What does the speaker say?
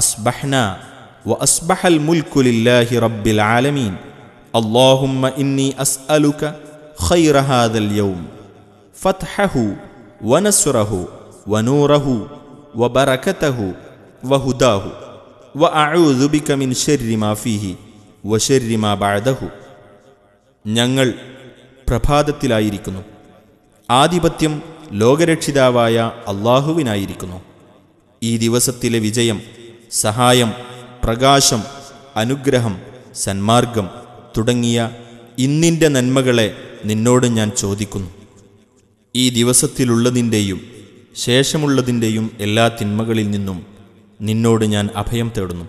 اصبحنا واصبح الملك لله رب العالمين اللهم اني اسالك خير هذا اليوم فتحه ونصره ونوره وبركته وهداه واعوذ بك من شر ما فيه وشر ما بعده ഞങ്ങൾ പ്രഭാതത്തിലായിരിക്കുന്നു ആധിപത്യം ലോകരക്ഷിതാവായ അള്ളാഹുവിനായിരിക്കുന്നു ഈ ദിവസത്തിലെ വിജയം സഹായം പ്രകാശം അനുഗ്രഹം സന്മാർഗം തുടങ്ങിയ ഇന്നിൻ്റെ നന്മകളെ നിന്നോട് ഞാൻ ചോദിക്കുന്നു ഈ ദിവസത്തിലുള്ളതിൻ്റെയും ശേഷമുള്ളതിൻ്റെയും എല്ലാ തിന്മകളിൽ നിന്നും നിന്നോട് ഞാൻ അഭയം തേടുന്നു